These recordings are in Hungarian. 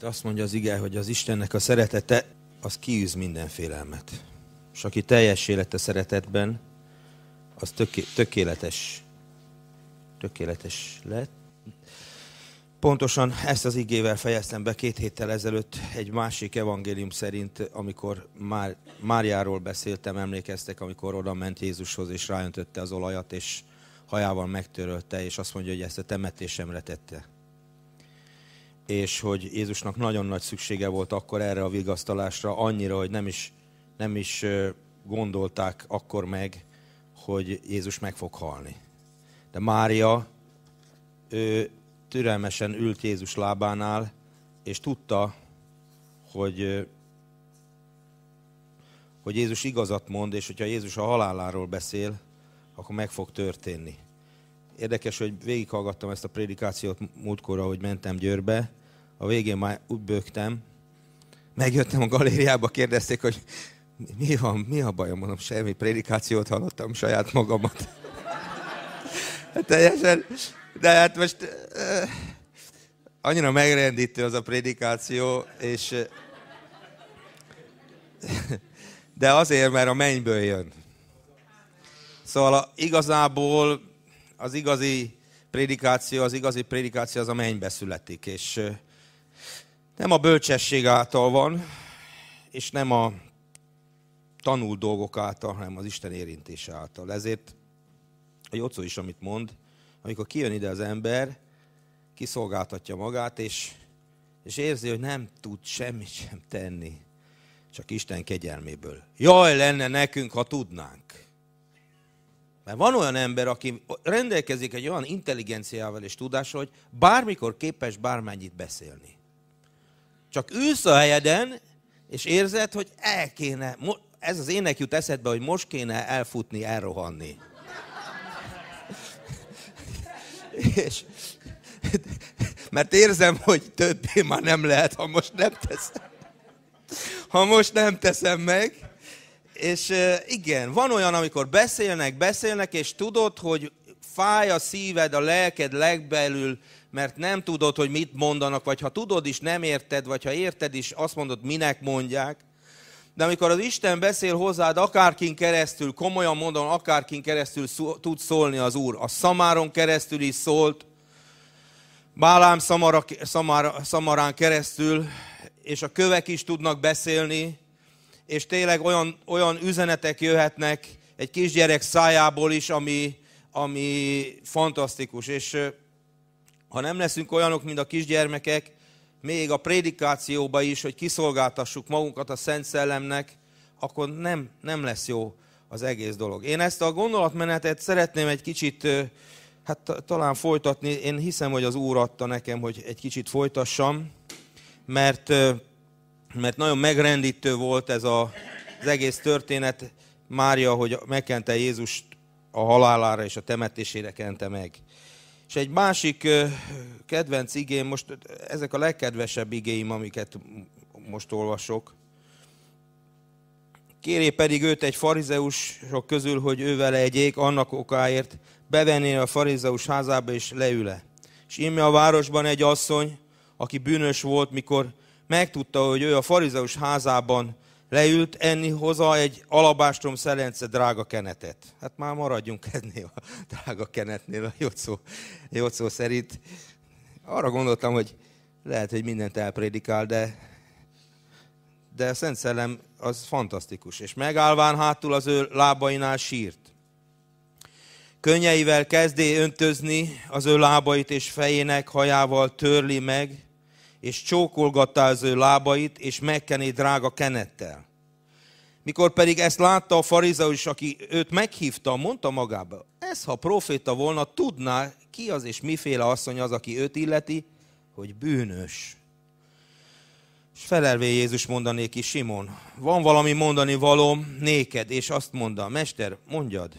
Mert azt mondja az ige, hogy az Istennek a szeretete, az kiűz minden félelmet. És aki teljes élet a szeretetben, az töké, tökéletes. Tökéletes lett. Pontosan ezt az igével fejeztem be két héttel ezelőtt egy másik evangélium szerint, amikor Már, Máriáról beszéltem, emlékeztek, amikor oda ment Jézushoz, és ráöntötte az olajat, és hajával megtörölte, és azt mondja, hogy ezt a temetésemre tette és hogy Jézusnak nagyon nagy szüksége volt akkor erre a vigasztalásra, annyira, hogy nem is, nem is gondolták akkor meg, hogy Jézus meg fog halni. De Mária ő türelmesen ült Jézus lábánál, és tudta, hogy, hogy Jézus igazat mond, és hogyha Jézus a haláláról beszél, akkor meg fog történni. Érdekes, hogy végighallgattam ezt a prédikációt múltkor, ahogy mentem Győrbe, a végén már úgy bőgtem, megjöttem a galériába, kérdezték, hogy mi van, mi a bajom, mondom, semmi prédikációt hallottam saját magamat. hát teljesen, de hát most annyira megrendítő az a prédikáció, és de azért, mert a mennyből jön. Szóval a, igazából az igazi prédikáció, az igazi prédikáció az a mennybe születik, és uh, nem a bölcsesség által van, és nem a tanult dolgok által, hanem az Isten érintése által. Ezért a Jocó is, amit mond, amikor kijön ide az ember, kiszolgáltatja magát, és, és érzi, hogy nem tud semmit sem tenni, csak Isten kegyelméből. Jaj lenne nekünk, ha tudnánk. Mert van olyan ember, aki rendelkezik egy olyan intelligenciával és tudással, hogy bármikor képes bármennyit beszélni. Csak ülsz a helyeden, és érzed, hogy el kéne, ez az ének jut eszedbe, hogy most kéne elfutni, elrohanni. és, mert érzem, hogy többé már nem lehet, ha most nem teszem. Ha most nem teszem meg, és igen, van olyan, amikor beszélnek, beszélnek, és tudod, hogy fáj a szíved, a lelked legbelül, mert nem tudod, hogy mit mondanak, vagy ha tudod is, nem érted, vagy ha érted is, azt mondod, minek mondják. De amikor az Isten beszél hozzád, akárkin keresztül, komolyan mondom, akárkin keresztül szó, tud szólni az Úr. A szamáron keresztül is szólt, Bálám szamara, szamara, szamarán keresztül, és a kövek is tudnak beszélni, és tényleg olyan, olyan üzenetek jöhetnek egy kisgyerek szájából is, ami, ami fantasztikus. És ha nem leszünk olyanok, mint a kisgyermekek, még a prédikációba is, hogy kiszolgáltassuk magunkat a Szent Szellemnek, akkor nem, nem lesz jó az egész dolog. Én ezt a gondolatmenetet szeretném egy kicsit, hát talán folytatni. Én hiszem, hogy az Úr adta nekem, hogy egy kicsit folytassam, mert, mert nagyon megrendítő volt ez a, az egész történet. Mária, hogy megkente Jézust a halálára és a temetésére kente meg. És egy másik kedvenc igém, most ezek a legkedvesebb igéim, amiket most olvasok. Kéré pedig őt egy farizeusok közül, hogy ővel egyék, annak okáért bevenné a farizeus házába és leüle. És íme a városban egy asszony, aki bűnös volt, mikor megtudta, hogy ő a farizeus házában leült enni hozzá egy alabástrom szelence drága kenetet. Hát már maradjunk ennél a drága kenetnél a Jocó, Jocó szerint. Arra gondoltam, hogy lehet, hogy mindent elprédikál, de, de a Szent Szellem az fantasztikus. És megállván hátul az ő lábainál sírt. Könnyeivel kezdé öntözni az ő lábait, és fejének hajával törli meg, és csókolgatta az ő lábait, és megkené drága kenettel. Mikor pedig ezt látta a farizeus, aki őt meghívta, mondta magába, ez ha proféta volna, tudná, ki az és miféle asszony az, aki őt illeti, hogy bűnös. És felelvé Jézus mondanék ki, Simon, van valami mondani valóm néked, és azt mondta, Mester, mondjad,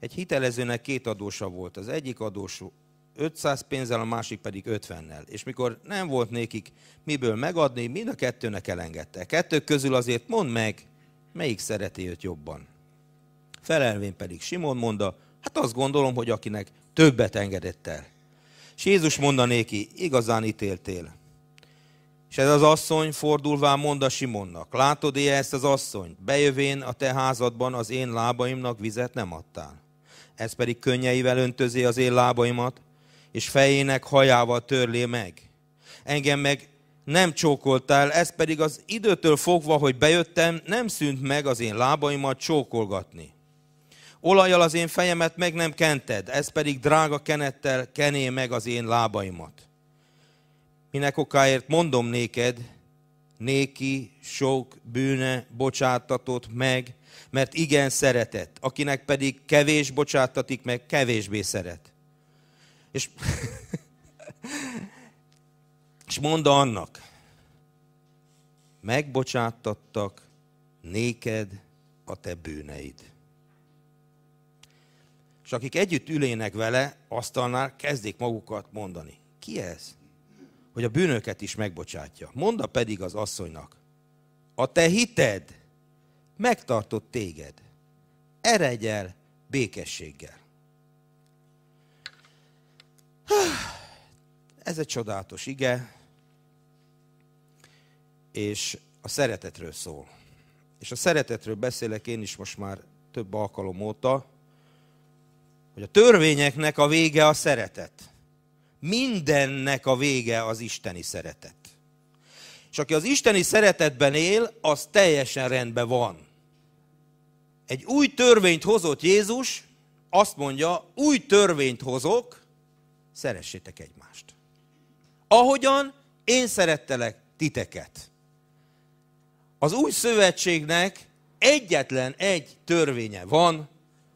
egy hitelezőnek két adósa volt. Az egyik adós 500 pénzzel, a másik pedig 50-nel. És mikor nem volt nékik miből megadni, mind a kettőnek elengedte. Kettők közül azért mondd meg, melyik szereti őt jobban. Felelvén pedig Simon mondta, hát azt gondolom, hogy akinek többet engedett el. És Jézus mondanéki, igazán ítéltél. És ez az asszony fordulván mondta Simonnak, látod -e ezt az asszonyt? Bejövén a te házadban az én lábaimnak vizet nem adtál. Ez pedig könnyeivel öntözi az én lábaimat, és fejének hajával törlé meg. Engem meg nem csókoltál, ez pedig az időtől fogva, hogy bejöttem, nem szűnt meg az én lábaimat csókolgatni. Olajjal az én fejemet meg nem kented, ez pedig drága kenettel kené meg az én lábaimat. Minek okáért mondom néked, néki sok bűne bocsátatott meg, mert igen szeretett, akinek pedig kevés bocsátatik meg, kevésbé szeret. És, és mondta annak, megbocsáttattak néked a te bűneid. És akik együtt ülének vele, asztalnál kezdik magukat mondani. Ki ez? Hogy a bűnöket is megbocsátja. Monda pedig az asszonynak, a te hited megtartott téged. Eredj el békességgel. Ez egy csodálatos ige, és a szeretetről szól. És a szeretetről beszélek én is most már több alkalom óta, hogy a törvényeknek a vége a szeretet. Mindennek a vége az isteni szeretet. És aki az isteni szeretetben él, az teljesen rendben van. Egy új törvényt hozott Jézus, azt mondja, új törvényt hozok, szeressétek egymást. Ahogyan én szerettelek titeket. Az új szövetségnek egyetlen egy törvénye van,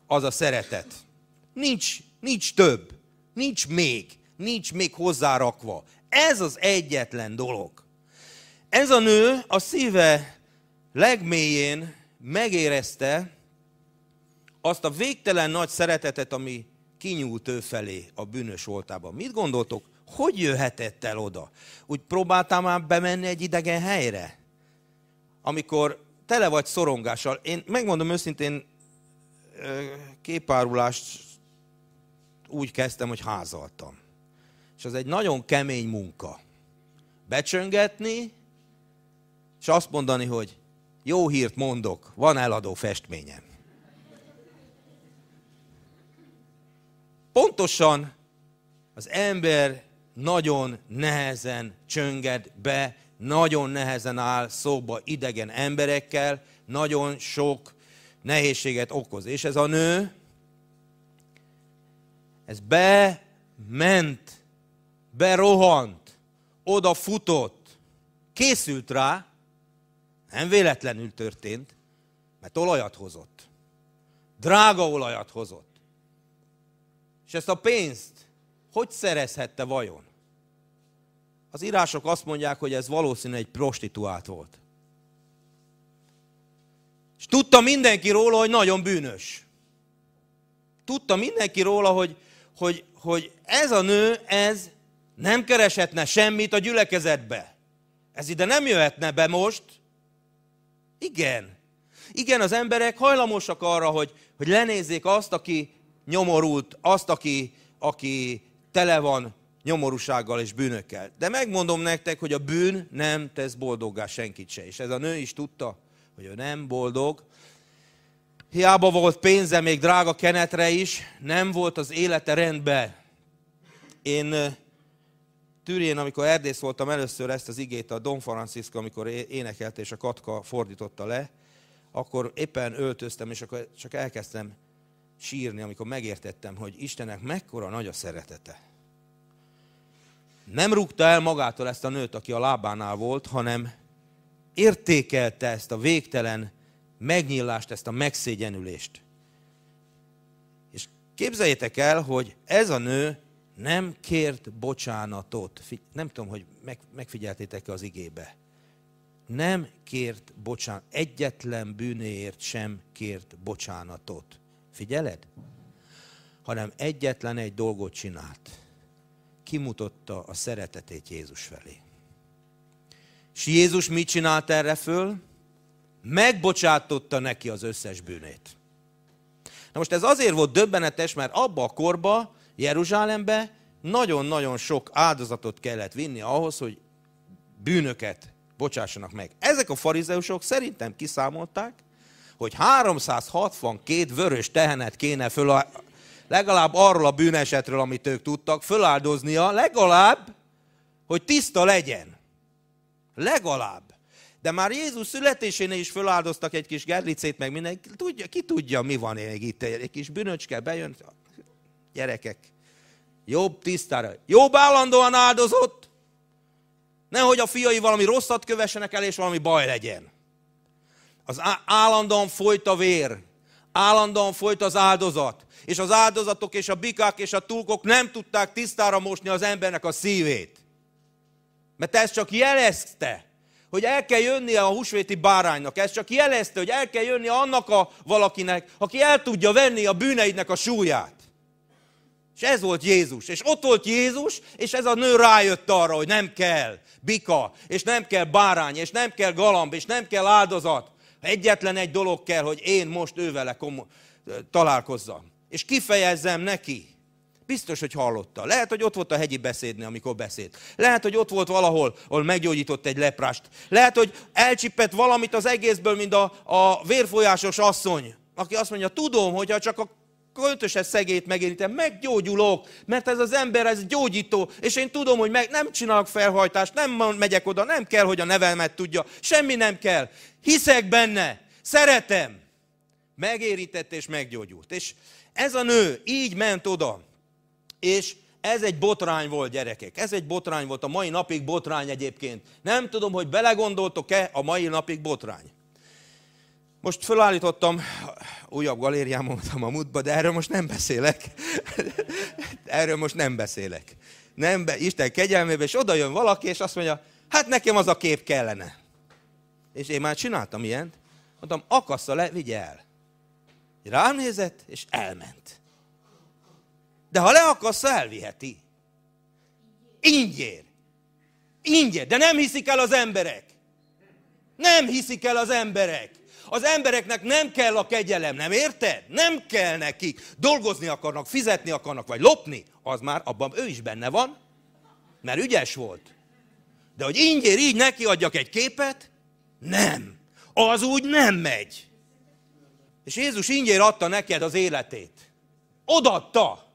az a szeretet. Nincs, nincs több, nincs még, nincs még hozzárakva. Ez az egyetlen dolog. Ez a nő a szíve legmélyén megérezte azt a végtelen nagy szeretetet, ami kinyúlt ő felé a bűnös voltában. Mit gondoltok? Hogy jöhetett el oda? Úgy próbáltál már bemenni egy idegen helyre? Amikor tele vagy szorongással. Én megmondom őszintén, képárulást úgy kezdtem, hogy házaltam. És az egy nagyon kemény munka. Becsöngetni, és azt mondani, hogy jó hírt mondok, van eladó festményem. pontosan az ember nagyon nehezen csönged be, nagyon nehezen áll szóba idegen emberekkel, nagyon sok nehézséget okoz. És ez a nő, ez bement, berohant, oda futott, készült rá, nem véletlenül történt, mert olajat hozott. Drága olajat hozott. És ezt a pénzt hogy szerezhette vajon? Az írások azt mondják, hogy ez valószínűleg egy prostituált volt. És tudta mindenki róla, hogy nagyon bűnös. Tudta mindenki róla, hogy, hogy, hogy ez a nő, ez nem kereshetne semmit a gyülekezetbe. Ez ide nem jöhetne be most. Igen. Igen, az emberek hajlamosak arra, hogy, hogy lenézzék azt, aki nyomorult, azt, aki, aki tele van nyomorúsággal és bűnökkel. De megmondom nektek, hogy a bűn nem tesz boldoggá senkit se. És ez a nő is tudta, hogy ő nem boldog. Hiába volt pénze még drága kenetre is, nem volt az élete rendben. Én Tűrjén, amikor erdész voltam először ezt az igét, a Don Francisco, amikor énekelt és a Katka fordította le, akkor éppen öltöztem, és akkor csak elkezdtem sírni, amikor megértettem, hogy Istennek mekkora nagy a szeretete. Nem rúgta el magától ezt a nőt, aki a lábánál volt, hanem értékelte ezt a végtelen megnyillást, ezt a megszégyenülést. És képzeljétek el, hogy ez a nő nem kért bocsánatot. Nem tudom, hogy megfigyeltétek-e az igébe. Nem kért bocsánatot, Egyetlen bűnéért sem kért bocsánatot. Figyeled? Hanem egyetlen egy dolgot csinált. Kimutatta a szeretetét Jézus felé. És Jézus mit csinált erre föl? Megbocsátotta neki az összes bűnét. Na most ez azért volt döbbenetes, mert abba a korba, Jeruzsálembe, nagyon-nagyon sok áldozatot kellett vinni ahhoz, hogy bűnöket bocsássanak meg. Ezek a farizeusok szerintem kiszámolták, hogy 362 vörös tehenet kéne föl a legalább arról a bűnesetről, amit ők tudtak, föláldoznia, legalább, hogy tiszta legyen. Legalább. De már Jézus születésénél is föláldoztak egy kis gerlicét, meg mindenki. Tudja, ki tudja, mi van még itt? Egy kis bűnöcske bejön. Gyerekek, jobb tisztára. Jobb állandóan áldozott, nehogy a fiai valami rosszat kövessenek el, és valami baj legyen. Az állandóan folyt a vér, állandóan folyt az áldozat, és az áldozatok és a bikák és a túlkok nem tudták tisztára mosni az embernek a szívét. Mert ez csak jelezte, hogy el kell jönnie a húsvéti báránynak. Ez csak jelezte, hogy el kell jönnie annak a valakinek, aki el tudja venni a bűneidnek a súlyát. És ez volt Jézus. És ott volt Jézus, és ez a nő rájött arra, hogy nem kell bika, és nem kell bárány, és nem kell galamb, és nem kell áldozat, Egyetlen egy dolog kell, hogy én most ővele találkozzam. És kifejezzem neki. Biztos, hogy hallotta. Lehet, hogy ott volt a hegyi beszédnél, amikor beszélt. Lehet, hogy ott volt valahol, ahol meggyógyított egy leprást. Lehet, hogy elcsipett valamit az egészből, mint a, a vérfolyásos asszony, aki azt mondja, tudom, hogyha csak a költöses szegét megérítem, meggyógyulok, mert ez az ember, ez gyógyító, és én tudom, hogy meg, nem csinálok felhajtást, nem megyek oda, nem kell, hogy a nevelmet tudja, semmi nem kell. Hiszek benne, szeretem. Megérített és meggyógyult. És ez a nő így ment oda, és ez egy botrány volt, gyerekek. Ez egy botrány volt, a mai napig botrány egyébként. Nem tudom, hogy belegondoltok-e, a mai napig botrány. Most fölállítottam újabb galériám voltam a múltba, de erről most nem beszélek. erről most nem beszélek. Nem be, Isten kegyelmébe, és oda jön valaki, és azt mondja, hát nekem az a kép kellene. És én már csináltam ilyent. Mondtam, akassza le, vigye el. Rám nézett, és elment. De ha le akassza, elviheti. Ingyér. Ingyér. De nem hiszik el az emberek. Nem hiszik el az emberek. Az embereknek nem kell a kegyelem, nem érted? Nem kell nekik. Dolgozni akarnak, fizetni akarnak, vagy lopni, az már abban ő is benne van, mert ügyes volt. De hogy ingyér így neki adjak egy képet, nem. Az úgy nem megy. És Jézus ingyér adta neked az életét. Odatta.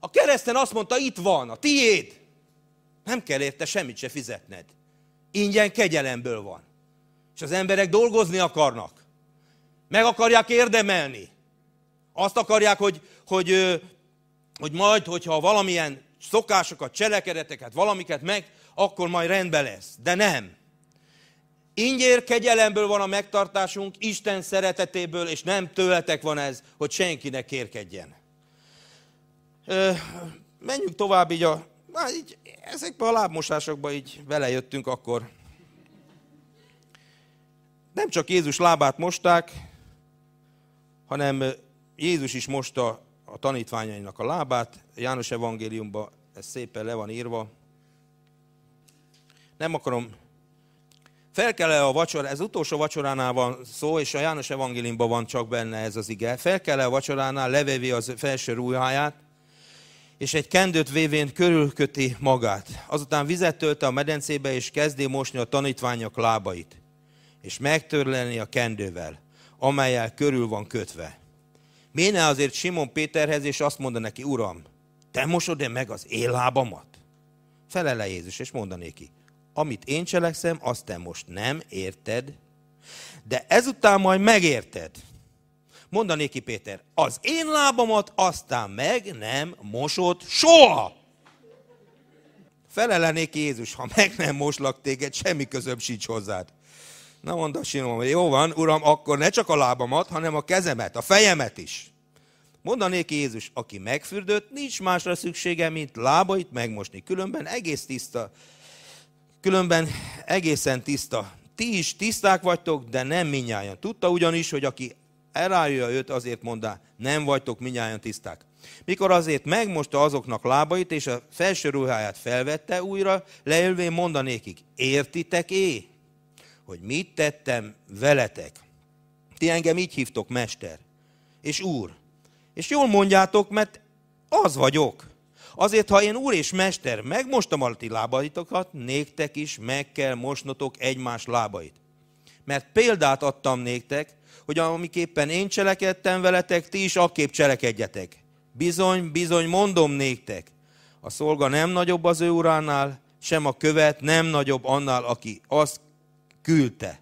A kereszten azt mondta, itt van, a tiéd. Nem kell érte semmit se fizetned. Ingyen kegyelemből van. És az emberek dolgozni akarnak. Meg akarják érdemelni. Azt akarják, hogy, hogy, hogy majd, hogyha valamilyen szokásokat, cselekedeteket, valamiket meg, akkor majd rendbe lesz. De nem. Ingyér kegyelemből van a megtartásunk, Isten szeretetéből, és nem tőletek van ez, hogy senkinek kérkedjen. Ö, menjünk tovább így a... Már így, ezekbe a lábmosásokba így belejöttünk akkor nem csak Jézus lábát mosták, hanem Jézus is mosta a tanítványainak a lábát. János evangéliumban ez szépen le van írva. Nem akarom fel kell -e a vacsora, ez utolsó vacsoránál van szó, és a János evangéliumban van csak benne ez az ige. Fel kell -e a vacsoránál, levevi az felső ruháját, és egy kendőt vévén körülköti magát. Azután vizet tölte a medencébe, és kezdi mosni a tanítványok lábait és megtörleni a kendővel, amelyel körül van kötve. Méne azért Simon Péterhez, és azt mondta neki, Uram, te mosod-e meg az én lábamat? Felele Jézus, és mondané ki, amit én cselekszem, azt te most nem érted, de ezután majd megérted. Mondané ki Péter, az én lábamat aztán meg nem mosod soha. Felelenék Jézus, ha meg nem moslak téged, semmi közöm sincs hozzád. Na mondta hogy jó van, uram, akkor ne csak a lábamat, hanem a kezemet, a fejemet is. Mondanék Jézus, aki megfürdött, nincs másra szüksége, mint lábait megmosni, különben egész tiszta, különben egészen tiszta. Ti is tiszták vagytok, de nem minnyáján. Tudta ugyanis, hogy aki elállja őt, azért mondá, nem vagytok minnyáján tiszták. Mikor azért megmosta azoknak lábait, és a felső ruháját felvette újra, leülvén mondanékik, értitek é? hogy mit tettem veletek. Ti engem így hívtok, mester és úr. És jól mondjátok, mert az vagyok. Azért, ha én úr és mester megmostam a ti lábaitokat, néktek is meg kell mosnotok egymás lábait. Mert példát adtam néktek, hogy amiképpen én cselekedtem veletek, ti is akképp cselekedjetek. Bizony, bizony, mondom néktek, a szolga nem nagyobb az ő uránál, sem a követ nem nagyobb annál, aki azt küldte.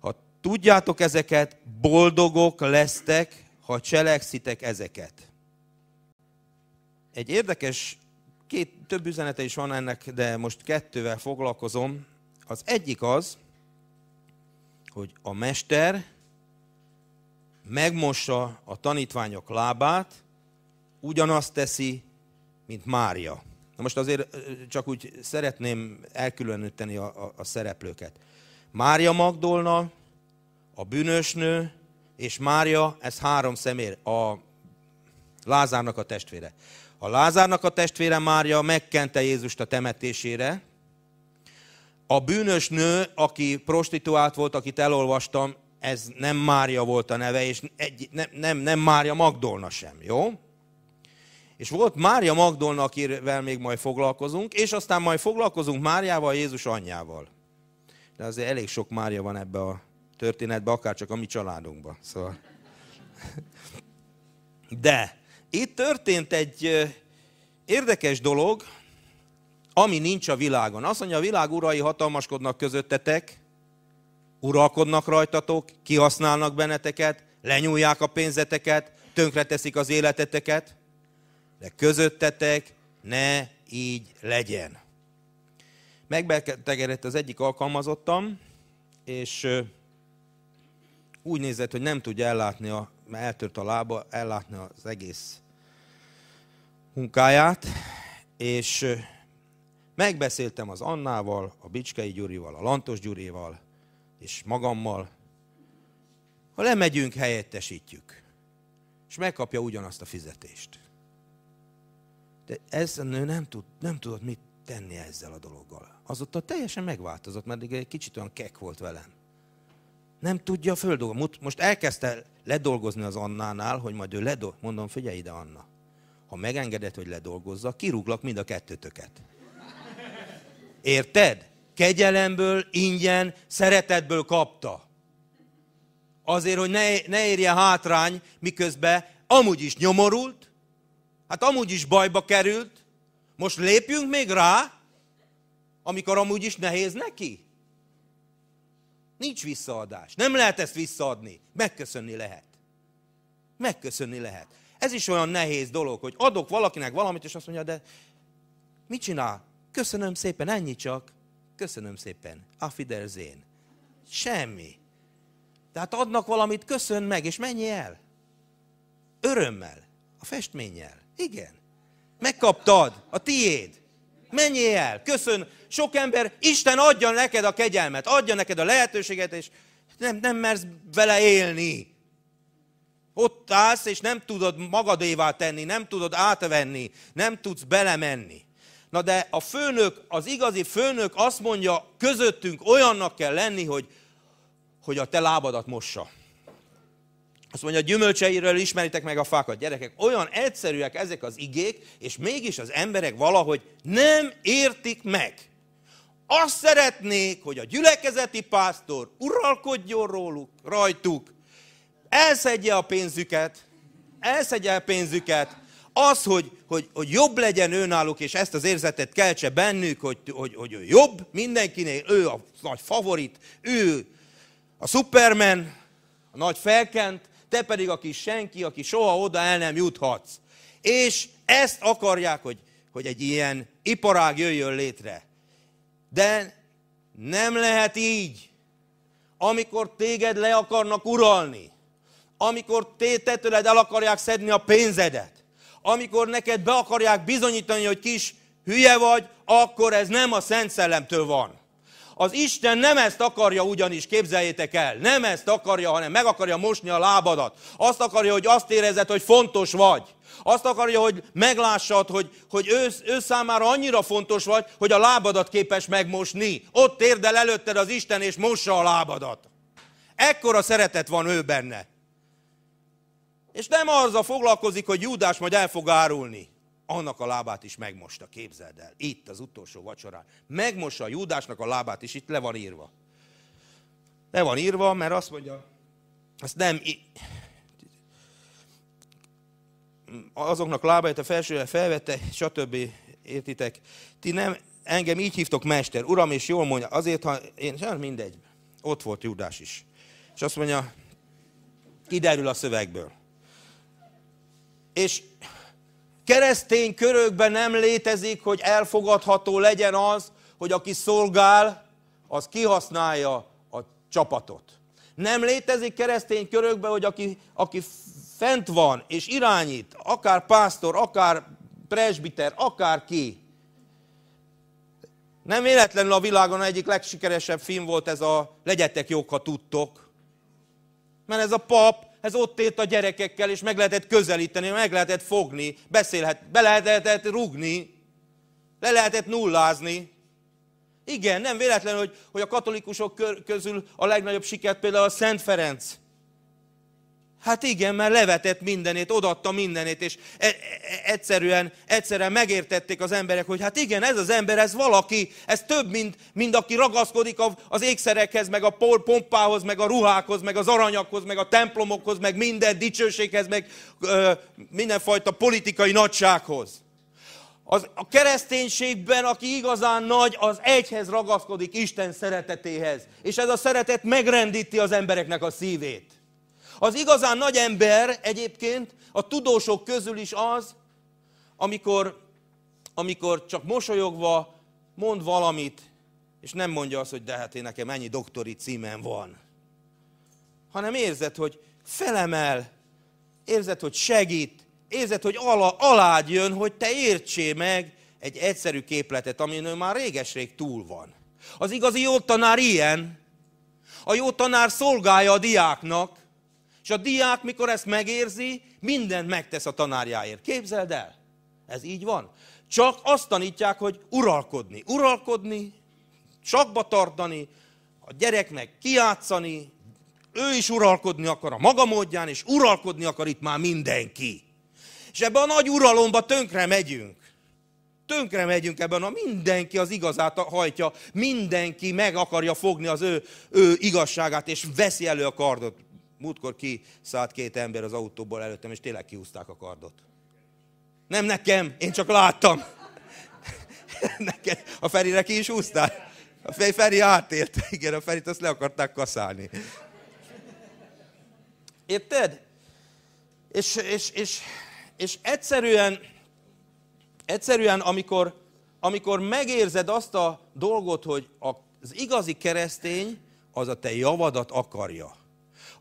Ha tudjátok ezeket, boldogok lesztek, ha cselekszitek ezeket. Egy érdekes, két, több üzenete is van ennek, de most kettővel foglalkozom. Az egyik az, hogy a mester megmossa a tanítványok lábát, ugyanazt teszi, mint Mária. Na most azért csak úgy szeretném elkülöníteni a, a, a szereplőket. Mária Magdolna, a bűnös nő, és Mária, ez három személy, a Lázárnak a testvére. A Lázárnak a testvére Mária megkente Jézust a temetésére. A bűnös nő, aki prostituált volt, akit elolvastam, ez nem Mária volt a neve, és egy, nem, nem, nem Mária Magdolna sem, jó? És volt Mária Magdolna, akivel még majd foglalkozunk, és aztán majd foglalkozunk Máriával, Jézus anyjával de azért elég sok Mária van ebbe a történetbe, akár csak a mi családunkban. Szóval. De itt történt egy érdekes dolog, ami nincs a világon. Azt mondja, a világ urai hatalmaskodnak közöttetek, uralkodnak rajtatok, kihasználnak benneteket, lenyúlják a pénzeteket, tönkreteszik az életeteket, de közöttetek ne így legyen. Megbetegedett az egyik alkalmazottam, és úgy nézett, hogy nem tudja ellátni, a, mert eltört a lába, ellátni az egész munkáját, és megbeszéltem az Annával, a Bicskei Gyurival, a Lantos Gyurival, és magammal, ha lemegyünk, helyettesítjük, és megkapja ugyanazt a fizetést. De ez a nő nem, tud, nem tudott mit tenni ezzel a dologgal. Azóta teljesen megváltozott, mert egy kicsit olyan kek volt velem. Nem tudja a földolgot. Most elkezdte ledolgozni az Annánál, hogy majd ő ledol... Mondom, figyelj ide, Anna. Ha megengedett, hogy ledolgozza, kirúglak mind a kettőtöket. Érted? Kegyelemből, ingyen, szeretetből kapta. Azért, hogy ne, ne érje hátrány, miközben amúgy is nyomorult, hát amúgy is bajba került, most lépjünk még rá, amikor amúgy is nehéz neki. Nincs visszaadás. Nem lehet ezt visszaadni. Megköszönni lehet. Megköszönni lehet. Ez is olyan nehéz dolog, hogy adok valakinek valamit, és azt mondja, de mit csinál? Köszönöm szépen, ennyi csak. Köszönöm szépen. A fiderzén. Semmi. Tehát adnak valamit, köszön meg, és menj el. Örömmel. A festménnyel. Igen. Megkaptad, a tiéd. Menjél el, köszön. Sok ember, Isten adja neked a kegyelmet, adja neked a lehetőséget, és nem, nem mersz vele élni. Ott állsz, és nem tudod magadévá tenni, nem tudod átvenni, nem tudsz belemenni. Na de a főnök, az igazi főnök azt mondja, közöttünk olyannak kell lenni, hogy, hogy a te lábadat mossa. Azt mondja, a gyümölcseiről ismeritek meg a fákat. Gyerekek, olyan egyszerűek ezek az igék, és mégis az emberek valahogy nem értik meg. Azt szeretnék, hogy a gyülekezeti pásztor uralkodjon róluk, rajtuk, elszedje a pénzüket, elszedje a pénzüket, az, hogy, hogy, hogy jobb legyen őnáluk, és ezt az érzetet keltse bennük, hogy, hogy, hogy ő jobb mindenkinél, ő a nagy favorit, ő a Superman, a nagy felkent, te pedig, aki senki, aki soha oda el nem juthatsz. És ezt akarják, hogy, hogy egy ilyen iparág jöjjön létre. De nem lehet így. Amikor téged le akarnak uralni, amikor te tőled el akarják szedni a pénzedet, amikor neked be akarják bizonyítani, hogy kis hülye vagy, akkor ez nem a Szent Szellemtől van. Az Isten nem ezt akarja ugyanis, képzeljétek el, nem ezt akarja, hanem meg akarja mosni a lábadat. Azt akarja, hogy azt érezed, hogy fontos vagy. Azt akarja, hogy meglássad, hogy, hogy ő, ő számára annyira fontos vagy, hogy a lábadat képes megmosni. Ott térdel előtted az Isten, és mossa a lábadat. Ekkora szeretet van ő benne. És nem a foglalkozik, hogy Júdás majd el fog árulni annak a lábát is megmosta, képzeld el, itt az utolsó vacsorán. Megmossa a Júdásnak a lábát is, itt le van írva. Le van írva, mert azt mondja, azt nem, azoknak lábait a felsőre felvette, stb. Értitek? Ti nem, engem így hívtok mester, uram, és jól mondja, azért, ha én, sem hát mindegy, ott volt Júdás is. És azt mondja, kiderül a szövegből. És keresztény körökben nem létezik, hogy elfogadható legyen az, hogy aki szolgál, az kihasználja a csapatot. Nem létezik keresztény körökben, hogy aki, aki fent van és irányít, akár pásztor, akár presbiter, akár ki. Nem véletlenül a világon egyik legsikeresebb film volt ez a Legyetek jók, ha tudtok. Mert ez a pap ez ott élt a gyerekekkel, és meg lehetett közelíteni, meg lehetett fogni, beszélhet, be lehetett rugni, le lehetett nullázni. Igen, nem véletlen, hogy, hogy a katolikusok közül a legnagyobb sikert például a Szent Ferenc Hát igen, mert levetett mindenét, odatta mindenét, és e, e, egyszerűen, egyszerűen megértették az emberek, hogy hát igen, ez az ember, ez valaki, ez több, mint, mint aki ragaszkodik az ékszerekhez, meg a pompához, meg a ruhákhoz, meg az aranyakhoz, meg a templomokhoz, meg minden dicsőséghez, meg ö, mindenfajta politikai nagysághoz. Az, a kereszténységben, aki igazán nagy, az egyhez ragaszkodik Isten szeretetéhez. És ez a szeretet megrendíti az embereknek a szívét. Az igazán nagy ember egyébként a tudósok közül is az, amikor, amikor csak mosolyogva mond valamit, és nem mondja azt, hogy de hát én nekem ennyi doktori címem van. Hanem érzed, hogy felemel, érzed, hogy segít, érzed, hogy ala, alád jön, hogy te értsé meg egy egyszerű képletet, amin ő már réges-rég túl van. Az igazi jó tanár ilyen. A jó tanár szolgálja a diáknak, és a diák, mikor ezt megérzi, mindent megtesz a tanárjáért. Képzeld el! Ez így van. Csak azt tanítják, hogy uralkodni. Uralkodni, sakba tartani, a gyereknek kiátszani, ő is uralkodni akar a maga módján, és uralkodni akar itt már mindenki. És ebben a nagy uralomba tönkre megyünk. Tönkre megyünk ebben, a mindenki az igazát hajtja, mindenki meg akarja fogni az ő, ő igazságát, és veszi elő a kardot múltkor kiszállt két ember az autóból előttem, és tényleg kiúzták a kardot. Nem nekem, én csak láttam. Neked, a Ferire ki is úsztál? A Feri átélt. Igen, a Ferit azt le akarták kaszálni. Érted? És, és, és, és egyszerűen, egyszerűen amikor, amikor megérzed azt a dolgot, hogy az igazi keresztény az a te javadat akarja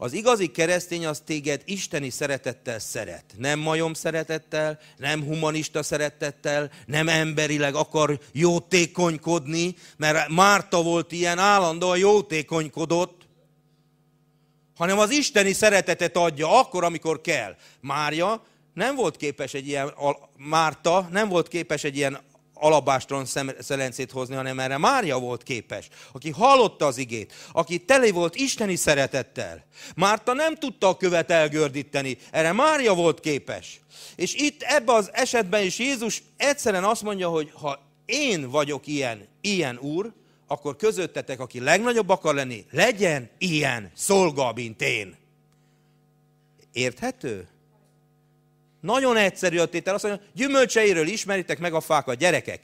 az igazi keresztény az téged isteni szeretettel szeret. Nem majom szeretettel, nem humanista szeretettel, nem emberileg akar jótékonykodni, mert Márta volt ilyen, állandóan jótékonykodott, hanem az isteni szeretetet adja akkor, amikor kell. Mária nem volt képes egy ilyen, Márta nem volt képes egy ilyen alabástron szelencét hozni, hanem erre Mária volt képes, aki hallotta az igét, aki tele volt isteni szeretettel. Márta nem tudta a követ elgördíteni, erre Mária volt képes. És itt ebben az esetben is Jézus egyszerűen azt mondja, hogy ha én vagyok ilyen, ilyen úr, akkor közöttetek, aki legnagyobb akar lenni, legyen ilyen szolga, mint én. Érthető? Nagyon egyszerű a tétel. Azt mondja, gyümölcseiről ismeritek meg a fák a gyerekek.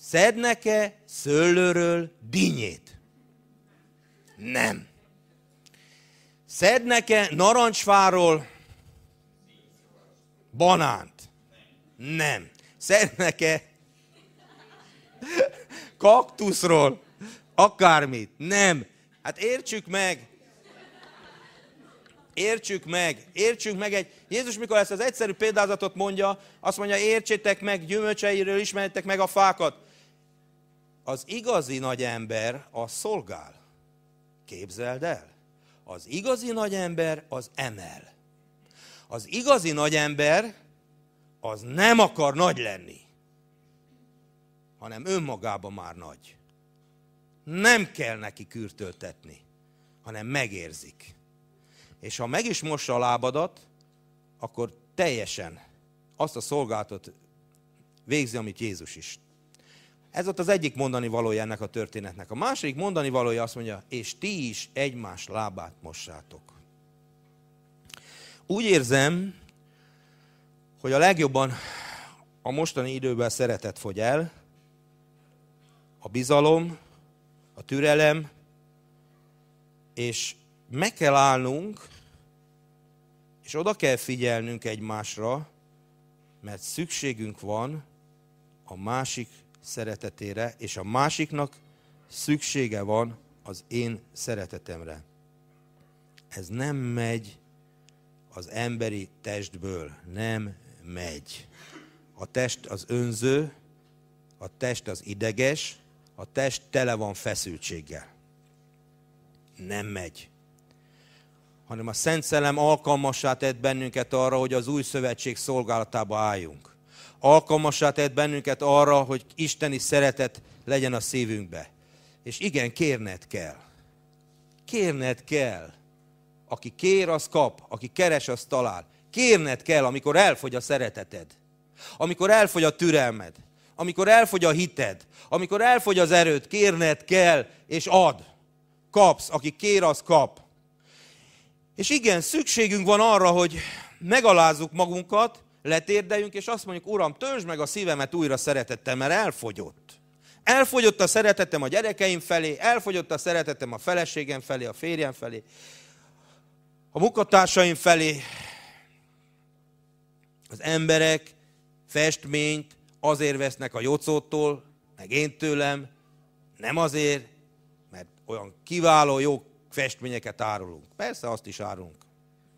Szednek-e szőlőről dinyét? Nem. Szednek-e narancsfáról banánt? Nem. Szednek-e kaktuszról akármit? Nem. Hát értsük meg, Értsük meg, értsük meg egy... Jézus mikor ezt az egyszerű példázatot mondja, azt mondja, értsétek meg gyümölcseiről, ismerjétek meg a fákat. Az igazi nagy ember a szolgál. Képzeld el. Az igazi nagy ember az emel. Az igazi nagy ember az nem akar nagy lenni, hanem önmagában már nagy. Nem kell neki kürtöltetni, hanem megérzik. És ha meg is mossa a lábadat, akkor teljesen azt a szolgálatot végzi, amit Jézus is. Ez ott az egyik mondani valója ennek a történetnek. A második mondani valója azt mondja, és ti is egymás lábát mossátok. Úgy érzem, hogy a legjobban a mostani időben szeretet fogy el, a bizalom, a türelem, és meg kell állnunk, és oda kell figyelnünk egymásra, mert szükségünk van a másik szeretetére, és a másiknak szüksége van az én szeretetemre. Ez nem megy az emberi testből, nem megy. A test az önző, a test az ideges, a test tele van feszültséggel. Nem megy hanem a Szent Szellem alkalmassá tett bennünket arra, hogy az új szövetség szolgálatába álljunk. Alkalmassá tett bennünket arra, hogy isteni szeretet legyen a szívünkbe. És igen, kérned kell. Kérned kell. Aki kér, az kap. Aki keres, az talál. Kérned kell, amikor elfogy a szereteted. Amikor elfogy a türelmed. Amikor elfogy a hited. Amikor elfogy az erőd, kérned kell, és ad. Kapsz. Aki kér, az kap és igen, szükségünk van arra, hogy megalázzuk magunkat, letérdeljünk, és azt mondjuk, Uram, töltsd meg a szívemet újra szeretettel, mert elfogyott. Elfogyott a szeretetem a gyerekeim felé, elfogyott a szeretetem a feleségem felé, a férjem felé, a munkatársaim felé. Az emberek festményt azért vesznek a jocótól, meg én tőlem, nem azért, mert olyan kiváló, jó festményeket árulunk. Persze azt is árulunk.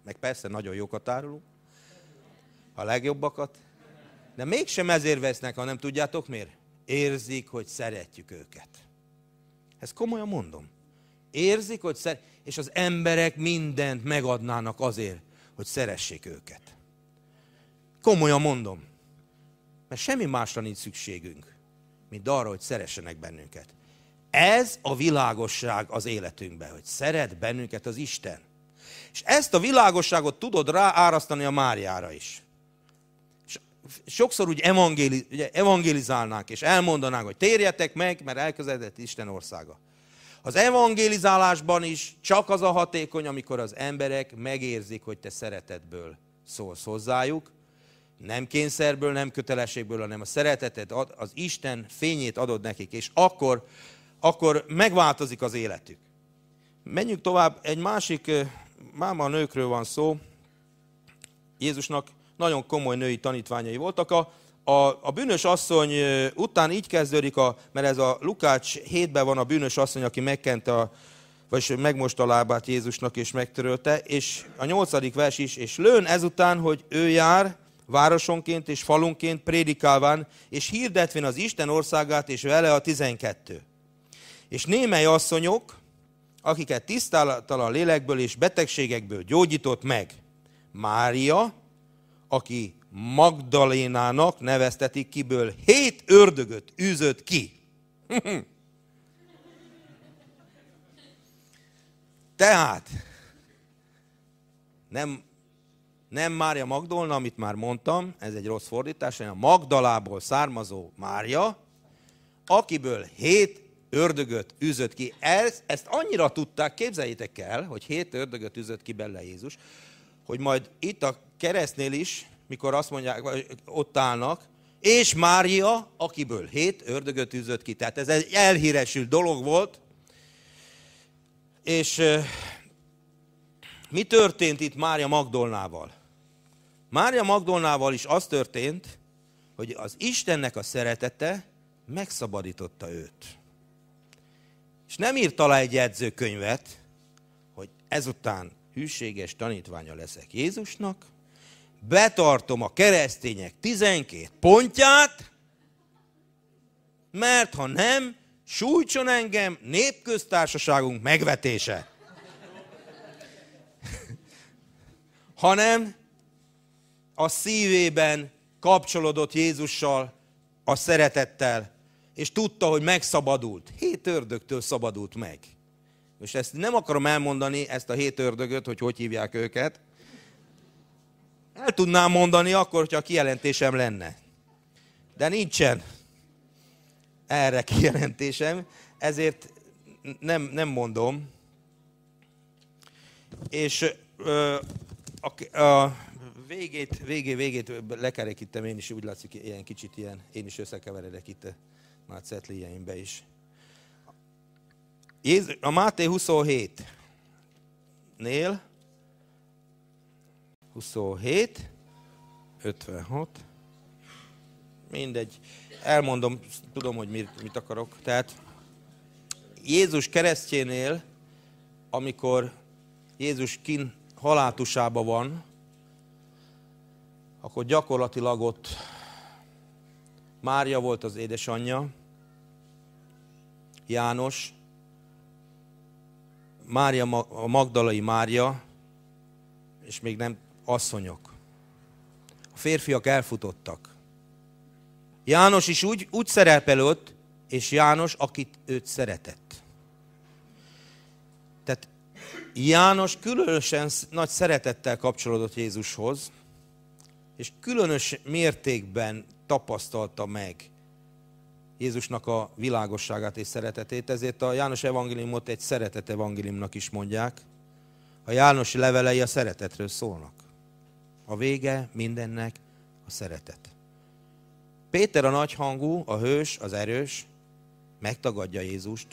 Meg persze nagyon jókat árulunk. A legjobbakat. De mégsem ezért vesznek, hanem tudjátok miért? Érzik, hogy szeretjük őket. Ezt komolyan mondom. Érzik, hogy szer... És az emberek mindent megadnának azért, hogy szeressék őket. Komolyan mondom. Mert semmi másra nincs szükségünk, mint arra, hogy szeressenek bennünket. Ez a világosság az életünkben, hogy szeret bennünket az Isten. És ezt a világosságot tudod ráárasztani a Máriára is. Sokszor úgy evangéli, és elmondanánk, hogy térjetek meg, mert elközeledett Isten országa. Az evangelizálásban is csak az a hatékony, amikor az emberek megérzik, hogy te szeretetből szólsz hozzájuk, nem kényszerből, nem kötelességből, hanem a szeretetet az Isten fényét adod nekik, és akkor akkor megváltozik az életük. Menjünk tovább, egy másik, eh, máma a nőkről van szó. Jézusnak nagyon komoly női tanítványai voltak. A, a, a bűnös asszony eh, után így kezdődik, a, mert ez a Lukács 7-ben van a bűnös asszony, aki megkent a, vagy megmosta a lábát Jézusnak és megtörölte, és a nyolcadik vers is, és lőn ezután, hogy ő jár városonként és falunként prédikálván, és hirdetvén az Isten országát, és vele a tizenkettő. És némely asszonyok, akiket tisztátalan lélekből és betegségekből gyógyított meg. Mária, aki Magdalénának neveztetik, kiből hét ördögöt űzött ki. Tehát, nem, nem Mária Magdolna, amit már mondtam, ez egy rossz fordítás, hanem a Magdalából származó Mária, akiből hét ördögöt üzött ki. Ezt, ezt annyira tudták, képzeljétek el, hogy hét ördögöt üzött ki bele Jézus, hogy majd itt a keresztnél is, mikor azt mondják, vagy ott állnak, és Mária, akiből hét ördögöt üzött ki. Tehát ez egy elhíresült dolog volt. És mi történt itt Mária Magdolnával? Mária Magdolnával is az történt, hogy az Istennek a szeretete megszabadította őt. És nem írt alá egy jegyzőkönyvet, hogy ezután hűséges tanítványa leszek Jézusnak, betartom a keresztények 12 pontját, mert ha nem, sújtson engem népköztársaságunk megvetése. Hanem a szívében kapcsolódott Jézussal, a szeretettel, és tudta, hogy megszabadult. Hét ördögtől szabadult meg. És ezt nem akarom elmondani, ezt a hét ördögöt, hogy hogy hívják őket. El tudnám mondani akkor, hogyha a kijelentésem lenne. De nincsen erre kijelentésem, ezért nem, nem mondom. És ö, a, a végét, végé, végét lekerekítem én is, úgy látszik, ilyen kicsit ilyen, én is összekeveredek itt már cetlijeimbe is. A Máté 27-nél 27, 56, mindegy, elmondom, tudom, hogy mit, mit akarok. Tehát Jézus keresztjénél, amikor Jézus kin halátusába van, akkor gyakorlatilag ott Mária volt az édesanyja, János, Mária, a Magdalai Mária, és még nem asszonyok. A férfiak elfutottak. János is úgy, úgy szerepelőtt, és János, akit őt szeretett. Tehát János különösen nagy szeretettel kapcsolódott Jézushoz, és különös mértékben tapasztalta meg Jézusnak a világosságát és szeretetét, ezért a János evangéliumot egy szeretet evangéliumnak is mondják. A János levelei a szeretetről szólnak. A vége mindennek a szeretet. Péter a nagyhangú, a hős, az erős, megtagadja Jézust,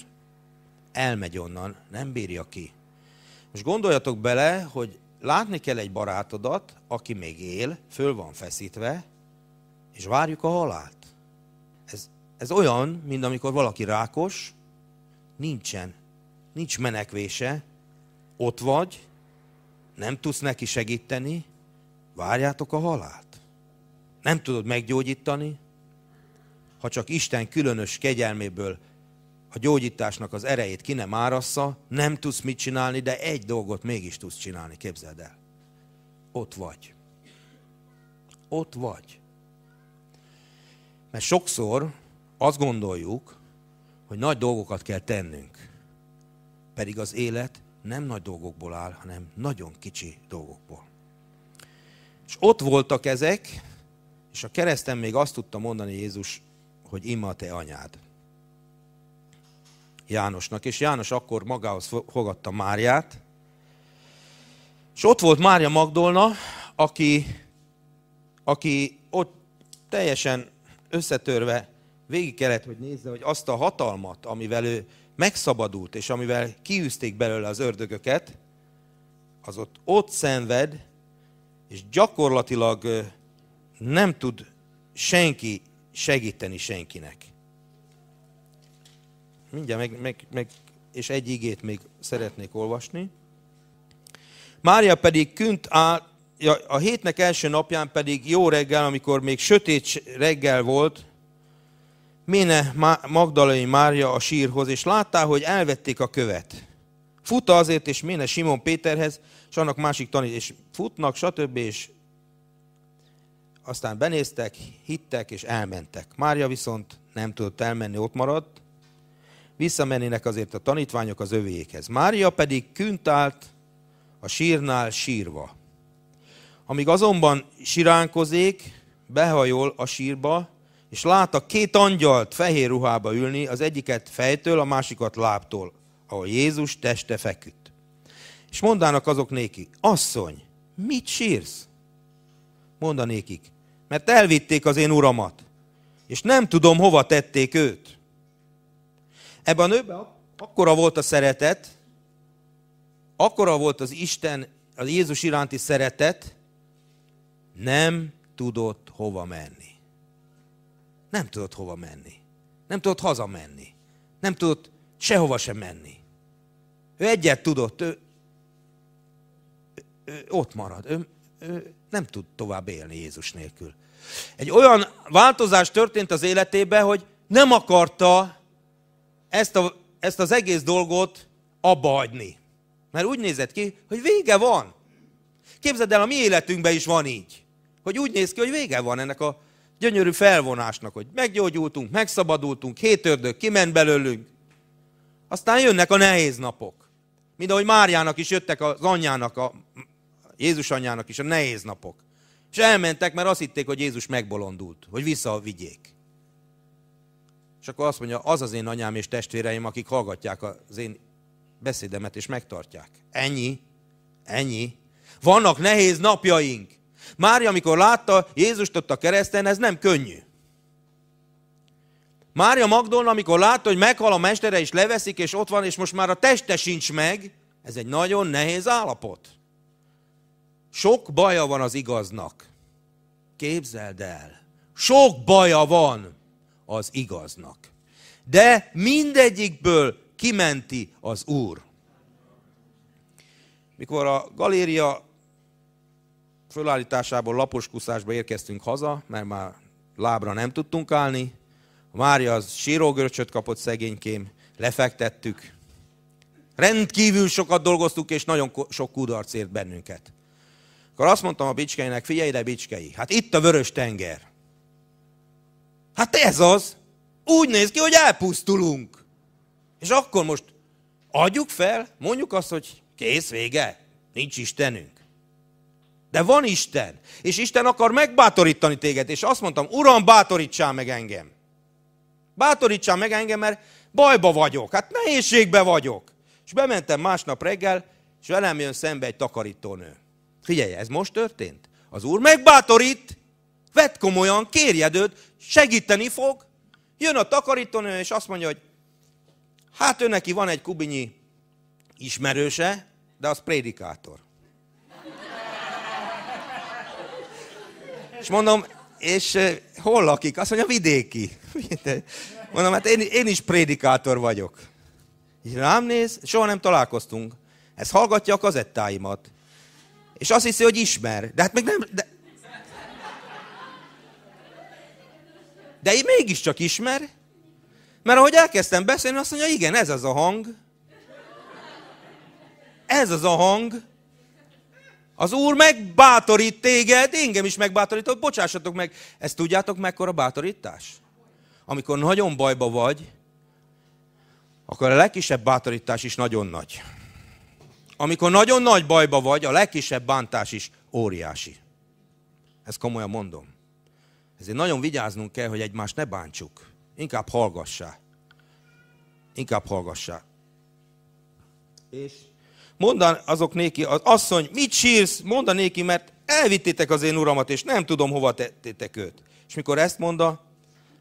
elmegy onnan, nem bírja ki. Most gondoljatok bele, hogy látni kell egy barátodat, aki még él, föl van feszítve, és várjuk a halált. Ez olyan, mint amikor valaki rákos, nincsen, nincs menekvése, ott vagy, nem tudsz neki segíteni, várjátok a halált. Nem tudod meggyógyítani, ha csak Isten különös kegyelméből a gyógyításnak az erejét ki nem árassza, nem tudsz mit csinálni, de egy dolgot mégis tudsz csinálni, képzeld el. Ott vagy. Ott vagy. Mert sokszor azt gondoljuk, hogy nagy dolgokat kell tennünk. Pedig az élet nem nagy dolgokból áll, hanem nagyon kicsi dolgokból. És ott voltak ezek, és a kereszten még azt tudta mondani Jézus, hogy ima te anyád. Jánosnak, és János akkor magához fogadta Máriát, és ott volt Mária Magdolna, aki, aki ott teljesen összetörve végig kellett, hogy nézze, hogy azt a hatalmat, amivel ő megszabadult, és amivel kiűzték belőle az ördögöket, az ott, ott szenved, és gyakorlatilag nem tud senki segíteni senkinek. Mindjárt meg, meg, meg és egy igét még szeretnék olvasni. Mária pedig künt áll, a hétnek első napján pedig jó reggel, amikor még sötét reggel volt, Méne Magdalai Mária a sírhoz, és látta, hogy elvették a követ. Futa azért, és Méne Simon Péterhez, és annak másik tanít, és futnak, stb. És aztán benéztek, hittek, és elmentek. Mária viszont nem tudott elmenni, ott maradt. Visszamennének azért a tanítványok az övéjékhez. Mária pedig künt állt a sírnál sírva. Amíg azonban siránkozik, behajol a sírba, és látta két angyalt fehér ruhába ülni, az egyiket fejtől, a másikat lábtól, ahol Jézus teste feküdt. És mondának azok néki, asszony, mit sírsz? Mondanékik, mert elvitték az én uramat, és nem tudom, hova tették őt. Ebben a nőben akkora volt a szeretet, akkora volt az Isten, az Jézus iránti szeretet, nem tudott hova menni nem tudott hova menni. Nem tudott hazamenni. Nem tudott sehova sem menni. Ő egyet tudott, ő, ő ott marad. Ő, ő nem tud tovább élni Jézus nélkül. Egy olyan változás történt az életében, hogy nem akarta ezt, a, ezt az egész dolgot abbahagyni. Mert úgy nézett ki, hogy vége van. Képzeld el, a mi életünkben is van így. Hogy úgy néz ki, hogy vége van ennek a gyönyörű felvonásnak, hogy meggyógyultunk, megszabadultunk, hét ördög kiment belőlünk. Aztán jönnek a nehéz napok. Mint ahogy Máriának is jöttek az anyjának, a Jézus anyjának is a nehéz napok. És elmentek, mert azt hitték, hogy Jézus megbolondult, hogy visszavigyék. És akkor azt mondja, az az én anyám és testvéreim, akik hallgatják az én beszédemet és megtartják. Ennyi, ennyi. Vannak nehéz napjaink. Mária, amikor látta Jézust ott a kereszten, ez nem könnyű. Mária Magdolna, amikor látta, hogy meghal a mestere, és leveszik, és ott van, és most már a teste sincs meg, ez egy nagyon nehéz állapot. Sok baja van az igaznak. Képzeld el. Sok baja van az igaznak. De mindegyikből kimenti az Úr. Mikor a galéria fölállításából laposkuszásba érkeztünk haza, mert már lábra nem tudtunk állni. Mária az sírógörcsöt kapott szegénykém, lefektettük. Rendkívül sokat dolgoztuk, és nagyon sok kudarc ért bennünket. Akkor azt mondtam a bicskeinek, figyelj ide bicskei, hát itt a vörös tenger. Hát ez az. Úgy néz ki, hogy elpusztulunk. És akkor most adjuk fel, mondjuk azt, hogy kész, vége, nincs Istenünk. De van Isten, és Isten akar megbátorítani téged, és azt mondtam, Uram, bátorítsál meg engem. Bátorítsál meg engem, mert bajba vagyok, hát nehézségbe vagyok. És bementem másnap reggel, és velem jön szembe egy takarítónő. Figyelj, ez most történt? Az Úr megbátorít, vedd komolyan, kérjed őt, segíteni fog. Jön a takarítónő, és azt mondja, hogy hát ő neki van egy kubinyi ismerőse, de az prédikátor. És mondom, és hol lakik? Azt mondja, vidéki. Mondom, hát én, én is prédikátor vagyok. Így rám néz, soha nem találkoztunk. Ez hallgatja a kazettáimat. És azt hiszi, hogy ismer. De hát még nem... De, de én mégiscsak ismer. Mert ahogy elkezdtem beszélni, azt mondja, igen, ez az a hang. Ez az a hang. Az Úr megbátorít téged, engem is megbátorított, bocsássatok meg. Ezt tudjátok, mekkora bátorítás? Amikor nagyon bajba vagy, akkor a legkisebb bátorítás is nagyon nagy. Amikor nagyon nagy bajba vagy, a legkisebb bántás is óriási. Ezt komolyan mondom. Ezért nagyon vigyáznunk kell, hogy egymást ne bántsuk. Inkább hallgassá. Inkább hallgassá. És mondan azok néki, az asszony, mit sírsz? Mondan néki, mert elvittétek az én uramat, és nem tudom, hova tettétek őt. És mikor ezt mondta,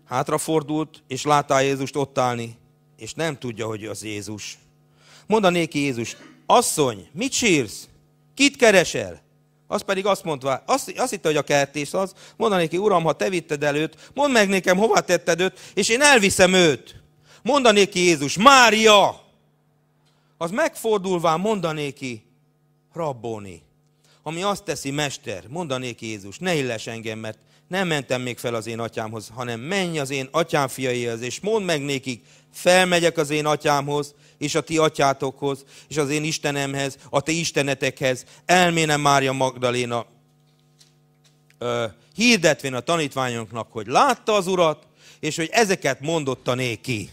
hátrafordult, és látta Jézust ott állni, és nem tudja, hogy az Jézus. Mondan néki Jézus, asszony, mit sírsz? Kit keresel? Az pedig azt mondta, azt, azt hitte, hogy a kertész az, mondan neki, uram, ha te vitted előtt, mondd meg nekem, hova tetted őt, és én elviszem őt. Mondanék ki Jézus, Mária! az megfordulván mondanéki rabboni, ami azt teszi, mester, mondanéki Jézus, ne illes engem, mert nem mentem még fel az én atyámhoz, hanem menj az én atyám fiaihez, és mondd meg nékik, felmegyek az én atyámhoz, és a ti atyátokhoz, és az én Istenemhez, a ti Istenetekhez, elméne Mária Magdaléna, ö, hirdetvén a tanítványoknak, hogy látta az Urat, és hogy ezeket mondotta néki.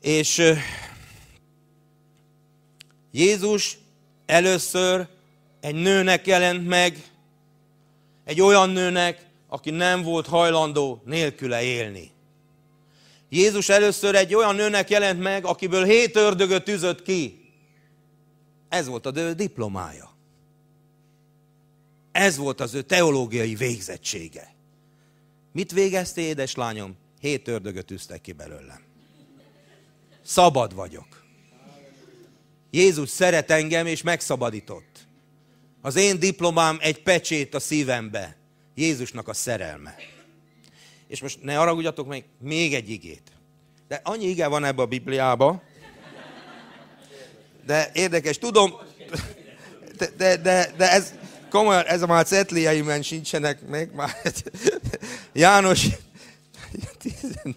És Jézus először egy nőnek jelent meg, egy olyan nőnek, aki nem volt hajlandó nélküle élni. Jézus először egy olyan nőnek jelent meg, akiből hét ördögöt üzött ki. Ez volt az ő diplomája. Ez volt az ő teológiai végzettsége. Mit végezte, édeslányom? Hét ördögöt üztek ki belőlem. Szabad vagyok. Jézus szeret engem, és megszabadított. Az én diplomám egy pecsét a szívembe. Jézusnak a szerelme. És most ne haragudjatok meg, még egy igét. De annyi ige van ebbe a Bibliába. De érdekes, tudom, de, de, de, de ez, komolyan, ez a már cetlieimen sincsenek meg, már János 14.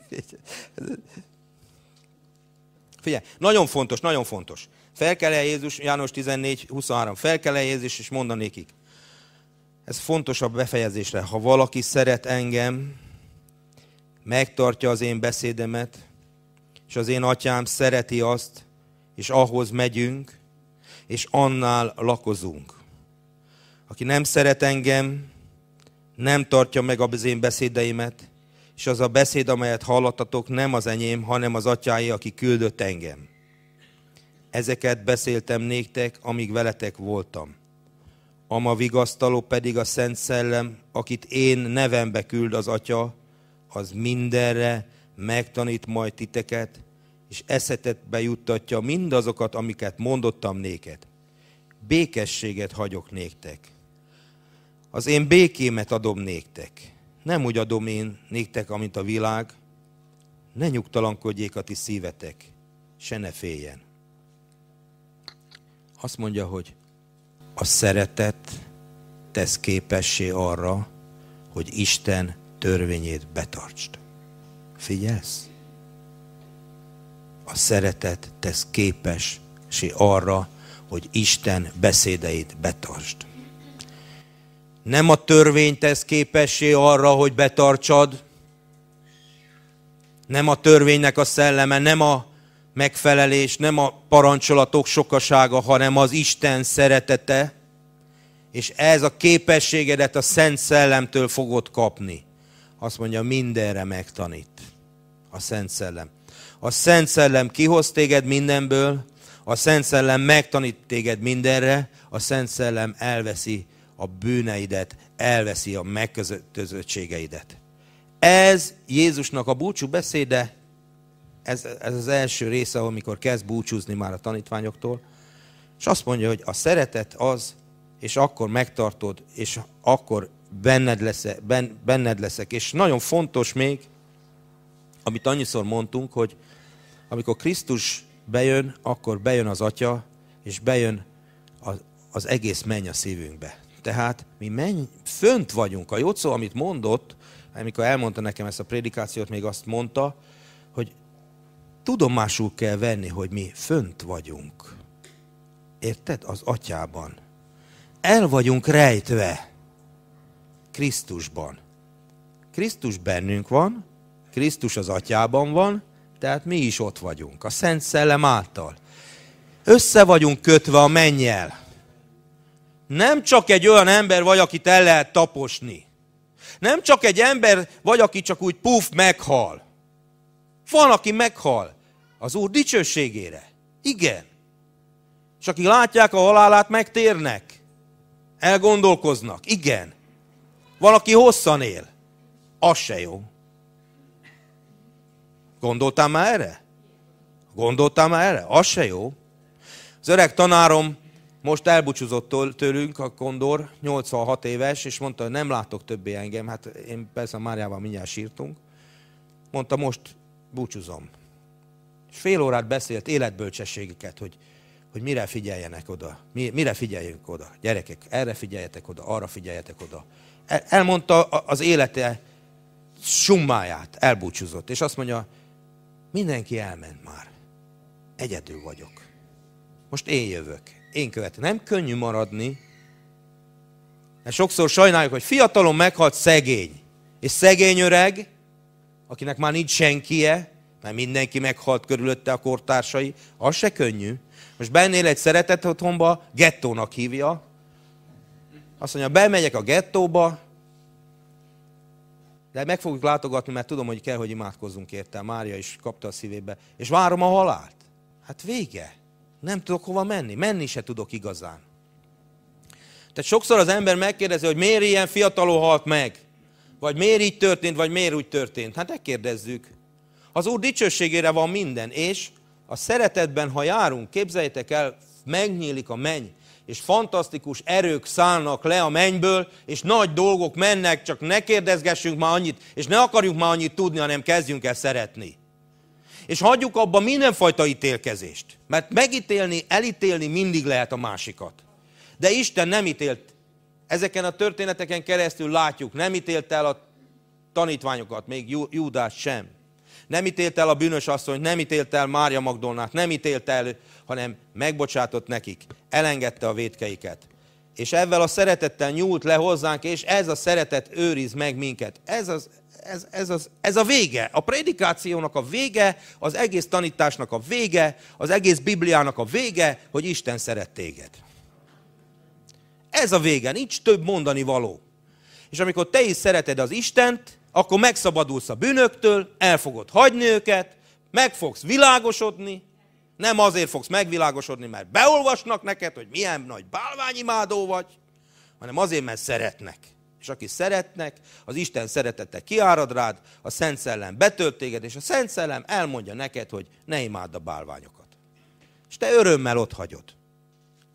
Figyelj, nagyon fontos, nagyon fontos. Fel kell -e Jézus, János 14, 23, fel kell -e Jézus, és mondani Ez fontosabb befejezésre. Ha valaki szeret engem, megtartja az én beszédemet, és az én atyám szereti azt, és ahhoz megyünk, és annál lakozunk. Aki nem szeret engem, nem tartja meg az én beszédeimet, és az a beszéd, amelyet hallottatok, nem az enyém, hanem az atyáé, aki küldött engem. Ezeket beszéltem néktek, amíg veletek voltam. Ama vigasztaló pedig a Szent Szellem, akit én nevembe küld az Atya, az mindenre megtanít majd titeket, és eszetet bejuttatja mindazokat, amiket mondottam néked. Békességet hagyok néktek. Az én békémet adom néktek. Nem úgy adom én néktek, amint a világ. Ne nyugtalankodjék a ti szívetek, se ne féljen. Azt mondja, hogy a szeretet tesz képessé arra, hogy Isten törvényét betartsd. Figyelsz? A szeretet tesz képessé arra, hogy Isten beszédeit betartsd. Nem a törvény tesz képessé arra, hogy betartsad, nem a törvénynek a szelleme, nem a megfelelés nem a parancsolatok sokasága, hanem az Isten szeretete, és ez a képességedet a Szent Szellemtől fogod kapni. Azt mondja, mindenre megtanít a Szent Szellem. A Szent Szellem kihoz téged mindenből, a Szent Szellem megtanít téged mindenre, a Szent Szellem elveszi a bűneidet, elveszi a megközöttségeidet. Ez Jézusnak a búcsú beszéde, ez, ez az első része, amikor kezd búcsúzni már a tanítványoktól, és azt mondja, hogy a szeretet az, és akkor megtartod, és akkor benned, lesz ben, benned leszek. És nagyon fontos még, amit annyiszor mondtunk, hogy amikor Krisztus bejön, akkor bejön az Atya, és bejön az, az egész menny a szívünkbe. Tehát mi menny, fönt vagyunk. A szó, amit mondott, amikor elmondta nekem ezt a prédikációt, még azt mondta, tudomásul kell venni, hogy mi fönt vagyunk. Érted? Az atyában. El vagyunk rejtve Krisztusban. Krisztus bennünk van, Krisztus az atyában van, tehát mi is ott vagyunk, a Szent Szellem által. Össze vagyunk kötve a mennyel. Nem csak egy olyan ember vagy, akit el lehet taposni. Nem csak egy ember vagy, aki csak úgy puf, meghal. Van, aki meghal. Az Úr dicsőségére. Igen. És akik látják a halálát, megtérnek. Elgondolkoznak. Igen. Valaki hosszan él. Az se jó. Gondoltál már erre? Gondoltál már erre? Az se jó. Az öreg tanárom most elbúcsúzott tőlünk a kondor, 86 éves, és mondta, hogy nem látok többé engem. Hát én persze Máriával mindjárt sírtunk. Mondta, most búcsúzom. És fél órát beszélt életbölcsességeket, hogy, hogy mire figyeljenek oda, mi, mire figyeljünk oda. Gyerekek, erre figyeljetek oda, arra figyeljetek oda. El, elmondta az élete summáját, elbúcsúzott, és azt mondja, mindenki elment már. Egyedül vagyok. Most én jövök. Én követem. Nem könnyű maradni, mert sokszor sajnáljuk, hogy fiatalon meghalt szegény, és szegény öreg, akinek már nincs senkie, mert mindenki meghalt körülötte a kortársai, az se könnyű. Most bennél egy szeretett otthonba, gettónak hívja, azt mondja, bemegyek a gettóba, de meg fogjuk látogatni, mert tudom, hogy kell, hogy imádkozzunk érte. Mária is kapta a szívébe. És várom a halált. Hát vége. Nem tudok hova menni. Menni se tudok igazán. Tehát sokszor az ember megkérdezi, hogy miért ilyen fiatalon halt meg? Vagy miért így történt, vagy miért úgy történt? Hát ne kérdezzük. Az Úr dicsőségére van minden, és a szeretetben, ha járunk, képzeljétek el, megnyílik a menny, és fantasztikus erők szállnak le a mennyből, és nagy dolgok mennek, csak ne kérdezgessünk már annyit, és ne akarjuk már annyit tudni, hanem kezdjünk el szeretni. És hagyjuk abba mindenfajta ítélkezést, mert megítélni, elítélni mindig lehet a másikat. De Isten nem ítélt. Ezeken a történeteken keresztül látjuk, nem ítélt el a tanítványokat, még Júdás sem nem ítélt el a bűnös asszonyt, nem ítélt el Mária Magdolnát, nem ítélt el, hanem megbocsátott nekik, elengedte a védkeiket. És ezzel a szeretettel nyúlt le hozzánk, és ez a szeretet őriz meg minket. Ez, az, ez, ez, az, ez a vége, a prédikációnak a vége, az egész tanításnak a vége, az egész Bibliának a vége, hogy Isten szeret téged. Ez a vége, nincs több mondani való. És amikor te is szereted az Istent, akkor megszabadulsz a bűnöktől, el fogod hagyni őket, meg fogsz világosodni, nem azért fogsz megvilágosodni, mert beolvasnak neked, hogy milyen nagy bálványimádó vagy, hanem azért, mert szeretnek. És aki szeretnek, az Isten szeretete kiárad rád, a Szent Szellem betölt téged, és a Szent Szellem elmondja neked, hogy ne imádd a bálványokat. És te örömmel ott hagyod.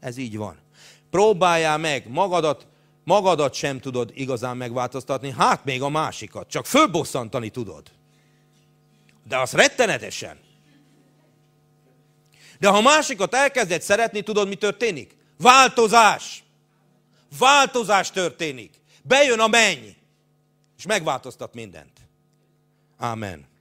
Ez így van. Próbáljál meg magadat magadat sem tudod igazán megváltoztatni, hát még a másikat, csak fölbosszantani tudod. De az rettenetesen. De ha másikat elkezded szeretni, tudod, mi történik? Változás. Változás történik. Bejön a menny, és megváltoztat mindent. Amen.